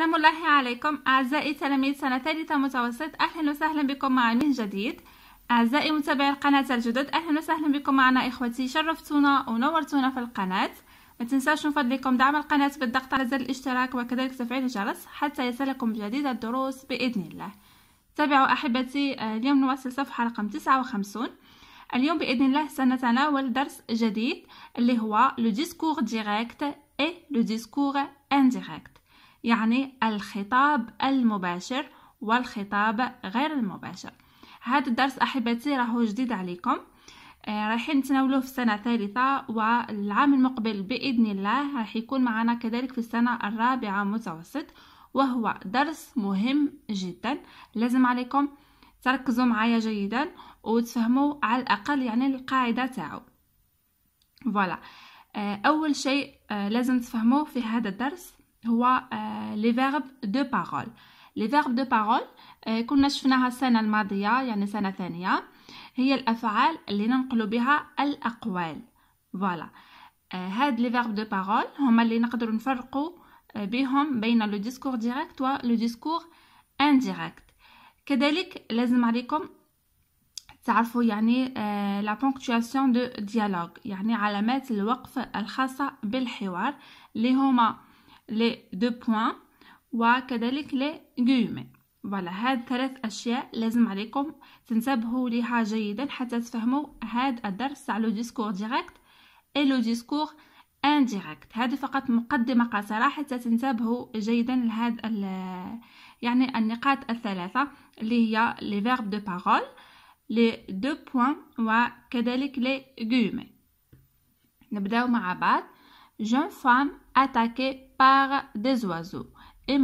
سلام الله عليكم أعزائي تلاميذ سنة ثالثة متوسط أهلا وسهلا بكم مع من جديد أعزائي متابعي القناة الجدد أهلا وسهلا بكم معنا إخوتي شرفتونا ونورتونا في القناة ما تنساوش من فضلكم دعم القناة بالضغط على زر الاشتراك وكذلك تفعيل الجرس حتى يصلكم جديد الدروس بإذن الله تابعوا أحبتي آه، اليوم نواصل صفحة رقم 59 اليوم بإذن الله سنتناول درس جديد اللي هو لو ديسكور ديريكت اي لو ديسكور انديريكت يعني الخطاب المباشر والخطاب غير المباشر هذا الدرس أحبتي راهو جديد عليكم آه، رايحين نتناولوه في السنة الثالثة والعام المقبل بإذن الله راح يكون معنا كذلك في السنة الرابعة متوسط وهو درس مهم جدا لازم عليكم تركزوا معايا جيدا وتفهموا على الأقل يعني القاعدة تاعو فوالا آه، أول شيء آه، لازم تفهموه في هذا الدرس هو لي فيرب دو بارول لي فيرب دو بارول كنا شفناها السنة الماضية يعني سنة ثانية هي الأفعال اللي ننقل بها الأقوال فوالا آه، هاد لي فيرب دو بارول هما اللي نقدروا نفرقوا آه، بهم بين لو ديسكور ديريكت و لو ديسكور انديريكت كذلك لازم عليكم تعرفوا يعني لا بونكتواسيون دو ديالوغ يعني علامات الوقف الخاصه بالحوار اللي هما لي دو بوان وكذلك لي غيومي فوالا هاد ثلاث اشياء لازم عليكم تنتبهوا ليها جيدا حتى تفهموا هاد الدرس على لو ديسكور ديريكت اي لو ديسكور انديريكت هذه فقط مقدمه قصيره حتى تنتبهوا جيدا لهاد يعني النقاط الثلاثه اللي هي لي فيرب دو بارول لي دو بوين وكذلك لي غيومي نبداو مع بعض جون فام اتاكي par des oiseaux. Euh,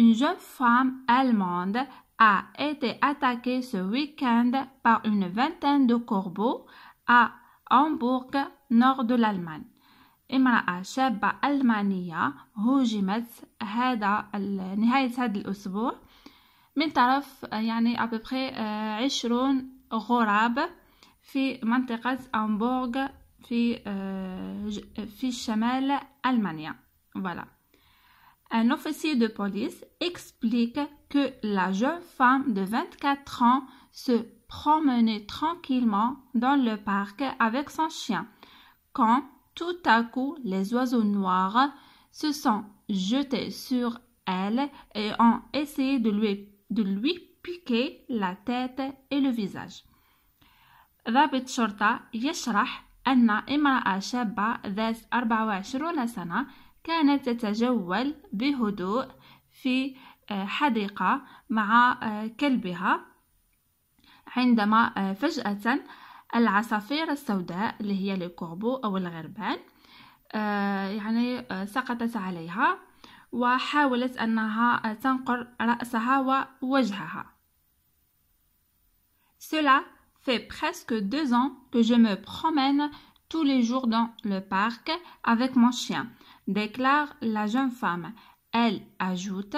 une jeune femme allemande a été attaquée ce week-end par une vingtaine de corbeaux à Hambourg, nord de l'Allemagne. امرأة شابة ألمانية end هذا نهاية هذا من طرف يعني في منطقة voilà Un officier de police explique que la jeune femme de 24 ans se promenait tranquillement dans le parc avec son chien quand tout à coup les oiseaux noirs se sont jetés sur elle et ont essayé de lui piquer la tête et le visage. ضابط شرطة يشرح أن امرأة شابة ذات 24 سنة كانت تتجول بهدوء في آه، حديقة مع آه، كلبها عندما آه، فجأة العصافير السوداء اللي هي الكوربو أو الغربان يعني سقطت عليها وحاولت أنها تنقر رأسها ووجهها cela fait presque deux ans que je me promène tous les jours dans le parc avec mon chien, déclare la jeune femme. Elle ajoute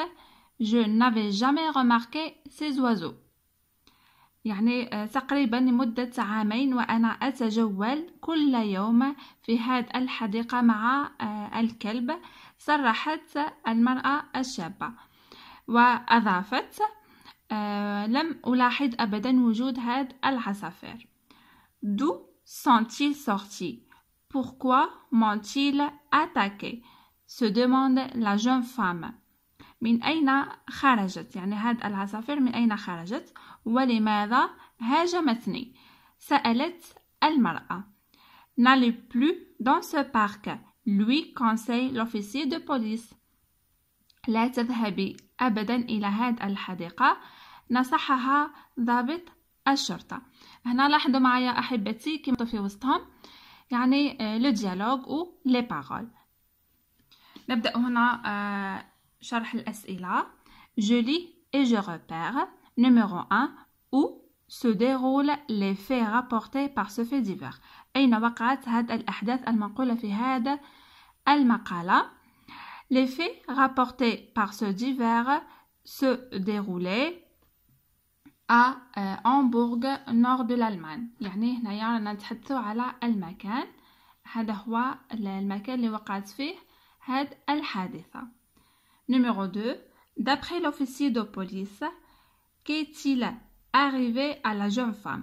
Je n'avais jamais remarqué ces oiseaux. يعني euh, تقريبا لمدة عامين وأنا أتجول كل يوم في هذه الحديقة مع الكلب صرحت المرأة الشابة وأضافت آه، لم ألاحظ أبدا وجود هاد العصافير دو sont-ils بوركوا مونتيل اتاكي ils attaqué se demande la من أين خرجت؟ يعني هاد العصافير من أين خرجت؟ ولماذا هاجمتني؟ سألت المرأة. N'allez بلو دون سو بارك لوي conseille لوفيسي دو بوليس لا تذهبي أبدا إلى هاد الحديقة. آه نصحها ضابط الشرطة هنا لاحظوا معايا أحبتي كما في وسطهم يعني لو ديالوغ و لي باغول نبدأ هنا آه، شرح الأسئلة جولي اي جو روبير نيميرو 1 où سو déroulent لي في رابورتي بار سو في ديفير أين وقعت هاد الأحداث المنقولة في هذا المقالة Les faits rapportés par ce divers se déroulaient ا آه، هامبورغ آه، نور دو لالمان يعني هنا رانا نتحدثوا على المكان هذا هو المكان اللي وقعت فيه هاد الحادثه نميرو 2 d'après l'officier de police qu'est-il arrivé à la jeune femme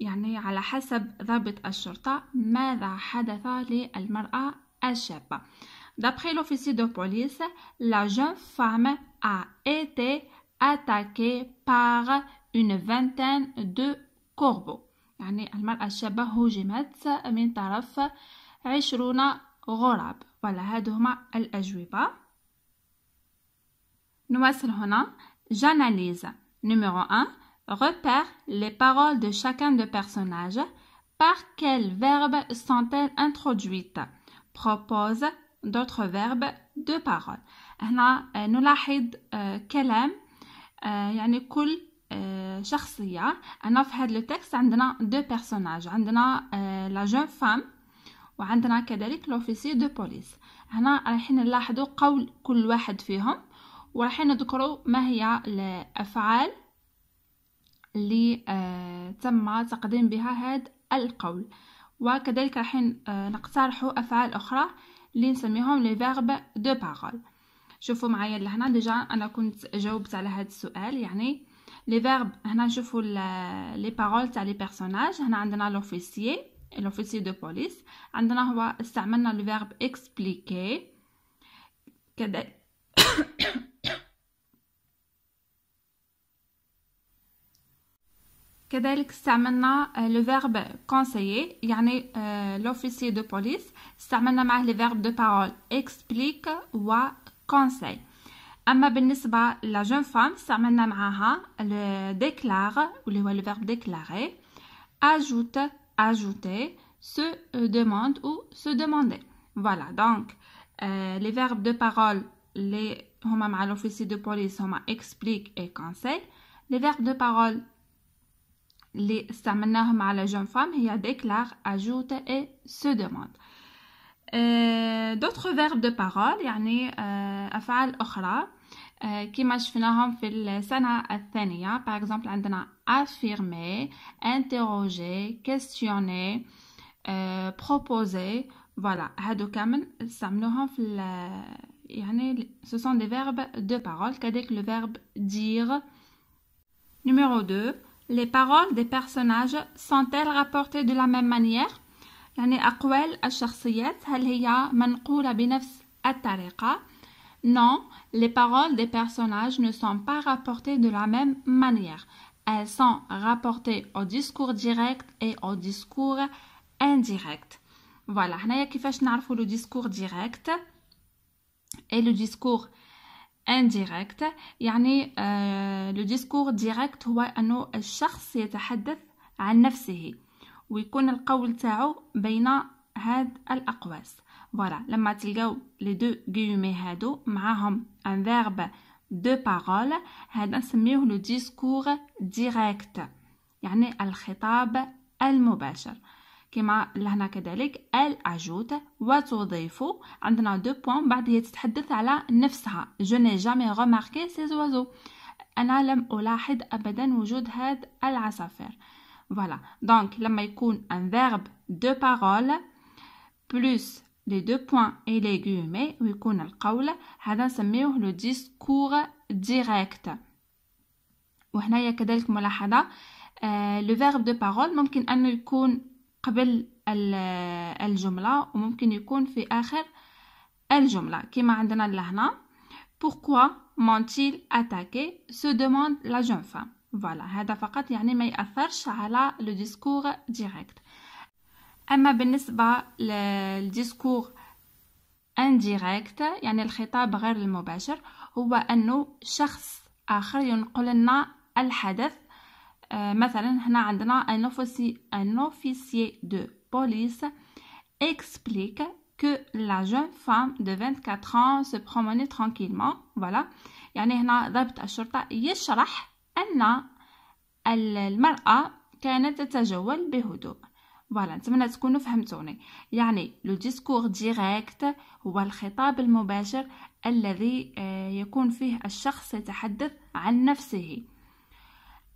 يعني على حسب ضابط الشرطه ماذا حدث للمراه الشابه d'après l'officier de police la jeune femme a été attaquée par Une vingtaine de corbeaux. Il y a un peu de temps où j'ai mis un tarif Voilà, c'est ce qui est Nous avons une J'analyse. Numéro 1. Repère les paroles de chacun de personnages. Par quels verbes sont-elles introduites? Propose d'autres verbes de paroles. Nous avons une question. آه، شخصية أنا في هذا التكست عندنا دو بيرسوناج عندنا آه، لا جون فام وعندنا كذلك لوفيسي دو بوليس هنا رايحين نلاحظوا قول كل واحد فيهم ورايحين نذكروا ما هي الأفعال اللي آه، تم تقديم بها هذا القول وكذلك رايحين نقترحوا أفعال أخرى اللي نسميهم لي فيرب دو بارول شوفوا معايا لهنا ديجا انا كنت جاوبت على هذا السؤال يعني Les verbes, on a les paroles sur les personnages. On a l'officier, l'officier de police, On a le verbe expliquer. Quelle? Quelle? Euh, le verbe conseiller. Il y euh, l'officier de police. Ça maintenant euh, les verbes de parole explique ou conseiller » la jeune femme, ça nan le déclare, ou le verbe déclarer, ajoute, ajouter, se euh, demande ou se demander. Voilà, donc, euh, les verbes de parole, les homa ma l'officier de police, on explique et conseille. Les verbes de parole, sa nan homa la jeune femme, il y déclare, ajoute et se demande. Euh, d'autres verbes de parole يعني أفعال أخرى كما شفناهم في السنة par exemple a « affirmer, interroger, questionner, euh, proposer voilà هادو euh, ce sont des verbes de parole كذلك le verbe dire numéro 2 les paroles des personnages sont-elles rapportées de la même manière يعني أقوال الشخصيات هل هي منقولة بنفس الطريقة Non, les paroles des personnages ne sont pas rapportées de la même manière. Elles sont rapportées au discours direct et au discours indirect. Voilà, هنايا كيفاش نعرفوا le discours direct et le discours indirect يعني euh, le discours direct هو أنه الشخص يتحدث عن نفسه ويكون القول تاعو بين هاد الاقواس فوالا لما تلقاو لي دو غيومي هادو معاهم ان فيرب دو بارول هذا نسميوه لو ديسكور ديريكت يعني الخطاب المباشر كما لهنا كذلك ال اجوت وتضيف عندنا دو بوين بعد هي تتحدث على نفسها جو ني جامي ريماركي سي زوازو انا لم الاحظ ابدا وجود هاد العصافير Voilà. Donc, la maïkoun, un verbe de parole, plus les deux points et les guillemets, maïkoun al-kaoul, hadan sammiyuh le discours direct. Ou hanaya kadelk mulahada, euh, le verbe de parole, mumkin an yukoun qabel euh, al-jumla, ou mumkin yukoun fi akher el jumla kima andana l-lahna. Pourquoi m'ont-ils attaqué se demande la jeune femme. فوالا هذا فقط يعني ما ياثرش على لو ديسكور ديريكت اما بالنسبه للديسكور انديريكت يعني الخطاب غير المباشر هو انه شخص اخر ينقل لنا الحدث آه، مثلا هنا عندنا ان اوفيسي ان اوفيسيي دو بوليس اكسبليك كو لا جون فام دو 24 ans se promenait tranquillement voilà يعني هنا ضابط الشرطه يشرح أن المرأة كانت تتجول بهدوء فوالا نتمنى تكونوا فهمتوني يعني لو ديسكور ديريكت هو الخطاب المباشر الذي آه، يكون فيه الشخص يتحدث عن نفسه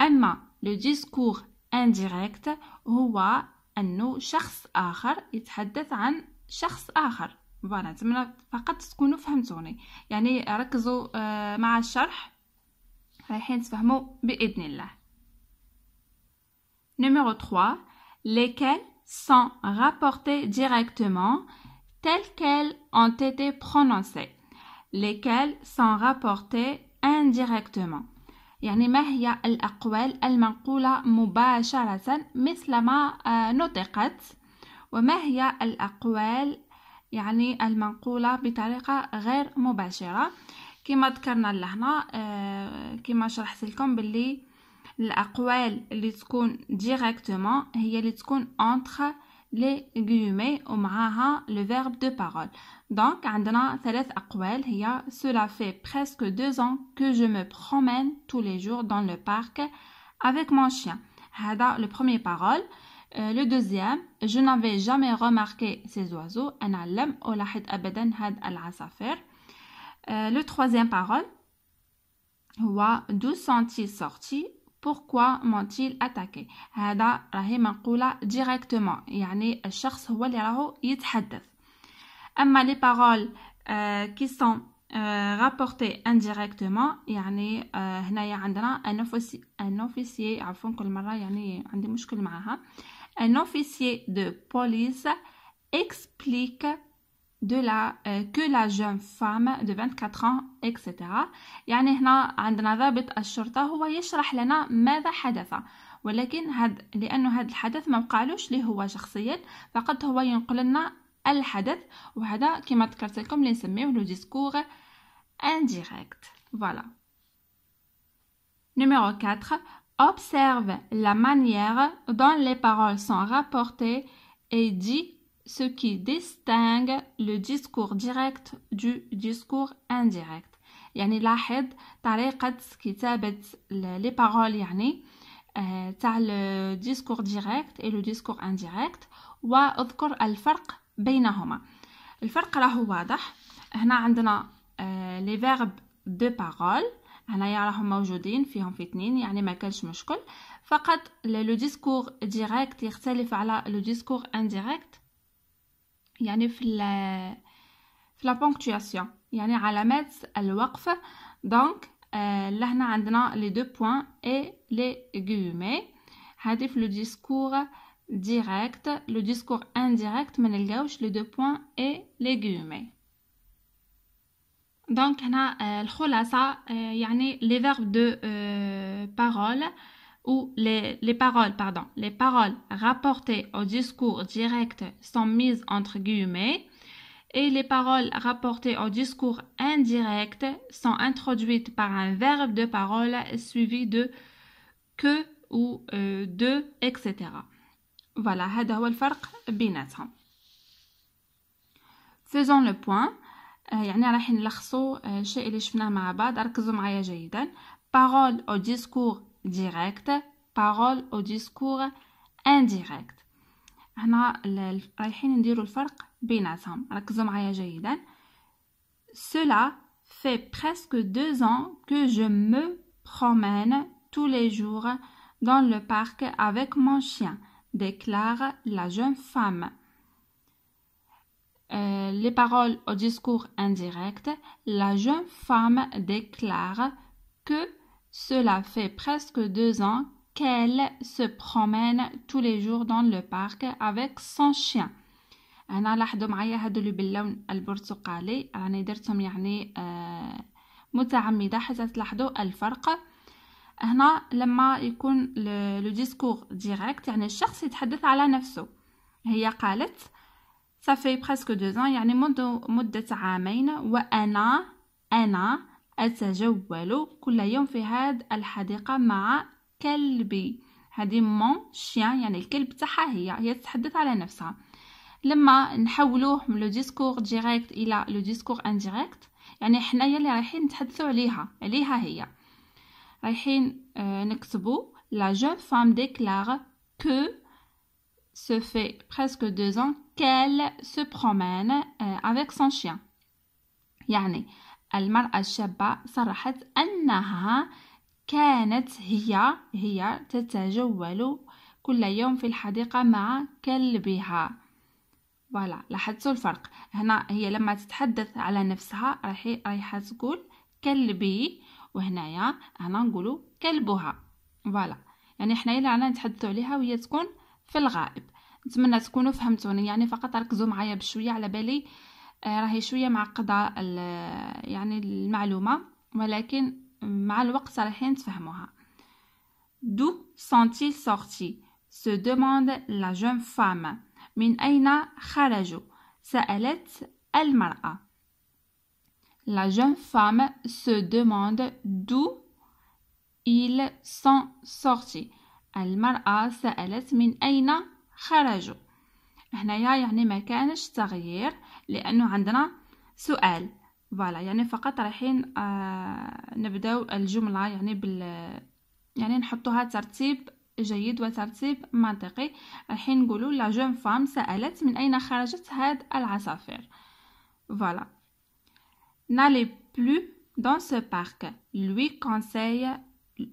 اما لو ديسكور انديريكت هو انه شخص اخر يتحدث عن شخص اخر فوالا نتمنى فقط تكونوا فهمتوني يعني ركزوا آه، مع الشرح رايحين تفهموا باذن الله نيميرو 3 lesquelles sont rapportées directement telles qu'elles ont été prononcées lesquelles sont rapportées indirectement يعني ما هي الاقوال المنقوله مباشره مثل ما آه، نطقت وما هي الاقوال يعني المنقوله بطريقه غير مباشره car qui la cruel les directement et lesôn entre les guillemets aumara le verbe de parole donc cruel il ya cela fait presque deux ans que je me promène tous les jours dans le parc avec mon chien le premier parole euh، le deuxième je n'avais jamais remarqué ces oiseaux en faire euh, le troisième parole, d'où sont-ils sortis pourquoi m'ont-ils attaqué هذا راهي directement يعني الشخص هو اللي a يتحدث les paroles euh, qui sont euh, rapportées indirectement يعني un officier, officier de police explique de la euh, que la jeune femme de 24 ans etc يعني هنا عندنا ضابط الشرطة هو يشرح لنا ماذا حدث ولكن هاد لأنه هذا الحدث ما وقعلوش ليه هو شخصيا فقط هو ينقل لنا الحدث وهذا كما ذكرت لكم اللي نسميه لو ديسكور انديريكت فوالا نيميرو 4 observe la manière dont les paroles sont rapportées et dit ce qui distingue le discours direct du discours indirect يعني لاحظ طريقة كتابة لي بارول يعني آه، تاع لو ديسكور ديريكت اي لو ديسكور انديريكت واذكر الفرق بينهما الفرق راهو واضح هنا عندنا لي فيرب دو بارول هنايا راهم موجودين فيهم في اثنين يعني ما كانش مشكل فقط لو ديسكور ديريكت يختلف على لو ديسكور انديريكت Il y a la ponctuation. Il y a la méthode et le travail. Donc, nous euh, avons les deux points et les guillemets. Nous le discours direct, le discours indirect, mais nous avons les deux points et les guillemets. Donc, nous euh, avons euh, les verbes de parole ou les, les paroles, pardon, les paroles rapportées au discours direct sont mises entre guillemets et les paroles rapportées au discours indirect sont introduites par un verbe de parole suivi de que ou euh, de, etc. Voilà, هذا هو الفرق Faisons le point. يعني اللي شفناه مع بعض ركزوا معايا جيدا parole au discours directe parole au discours indirect cela fait presque deux ans que je me promène tous les jours dans le parc avec mon chien déclare la jeune femme euh, les paroles au discours indirect, la jeune femme déclare que cela fait presque deux ans qu'elle se promène tous les jours dans le parc avec son chien هنا لاحظوا معايا هادو اللي باللون البرتقالي راني درتهم يعني آه متعمدة حتى تلاحظوا الفرق هنا لما يكون لو ديسكور ديريكت يعني الشخص يتحدث على نفسه هي قالت صافي بريسك دو يعني منذ مدة عامين وانا انا أتجول كل يوم في هاد الحديقة مع كلبي هادي مون شيان يعني الكلب تاعها هي هي تتحدث على نفسها لما نحولوه من لو ديسكور ديريكت الى لو ديسكور انديريكت يعني حنايا اللي رايحين نتحدثوا عليها عليها هي رايحين آه، نكتبو لا جون فام ديكلار كو se fait presque deux ans qu'elle se promène euh, avec son chien. يعني المرأة الشابة صرحت أنها كانت هي هي تتجول كل يوم في الحديقة مع كلبها فوالا لاحظتوا الفرق هنا هي لما تتحدث على نفسها رايحي رايحه تقول كلبي وهنايا هنا نقولوا كلبها فوالا يعني حنايا اللي رانا نتحدثوا عليها وهي تكون في الغائب نتمنى تكونوا فهمتوني يعني فقط ركزوا معايا بشويه على بالي آه، راهي شويه معقده يعني المعلومه ولكن مع الوقت رايحين تفهموها دو sont سورتي sortis se demande la jeune femme من أين خرجوا سألت المرأة la jeune femme se demande d'où ils sont sortis المرأة سألت من أين خرجوا هنايا يعني ما كانش تغيير لأنه عندنا سؤال فوالا يعني فقط رايحين آه نبداو الجملة يعني بال يعني نحطوها ترتيب جيد وترتيب منطقي رايحين نقولوا لا جون فام سألت من أين خرجت هاد العصافير فوالا نالي بلو دون سو بارك لوي conseille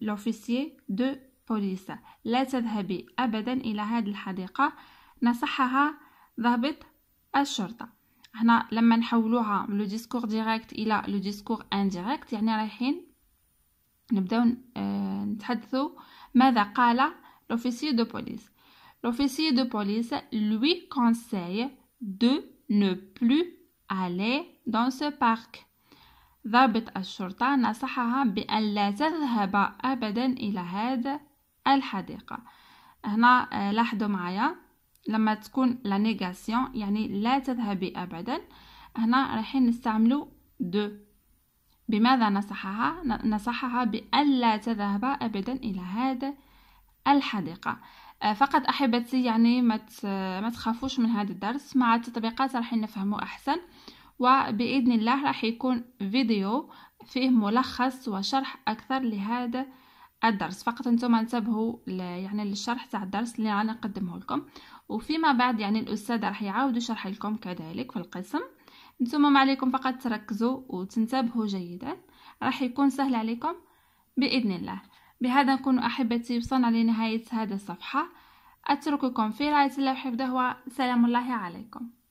لوفيسيي دو بوليس لا تذهبي أبدا إلى هذه الحديقة نصحها ضابط الشرطة هنا لما نحولوها من لو ديسكور ديريكت الى لو ديسكور انديريكت يعني رايحين نبداو آه، نتحدثوا ماذا قال لوفيسي دو بوليس لوفيسي دو بوليس لوي كونساي دو نو بلو الي دون سو بارك ضابط الشرطة نصحها بأن لا تذهب أبدا إلى هذا الحديقة هنا آه، لاحظوا معايا لما تكون لا نيغاسيون يعني لا تذهبي ابدا هنا رايحين نستعملو دو بماذا نصحها نصحها بألا تذهب أبدا إلى هذا الحديقة آه، فقط أحبتي يعني ما ما تخافوش من هذا الدرس مع التطبيقات راح نفهمه أحسن وبإذن الله راح يكون فيديو فيه ملخص وشرح أكثر لهذا الدرس فقط انتم انتبهوا يعني للشرح تاع الدرس اللي انا نقدمه لكم وفيما بعد يعني الأستاذ راح يعاود يشرح لكم كذلك في القسم نتوما ما عليكم فقط تركزوا وتنتبهوا جيدا راح يكون سهل عليكم بإذن الله بهذا نكون أحبتي وصلنا لنهاية هذه الصفحة أترككم في رعاية الله وحفظه وسلام الله عليكم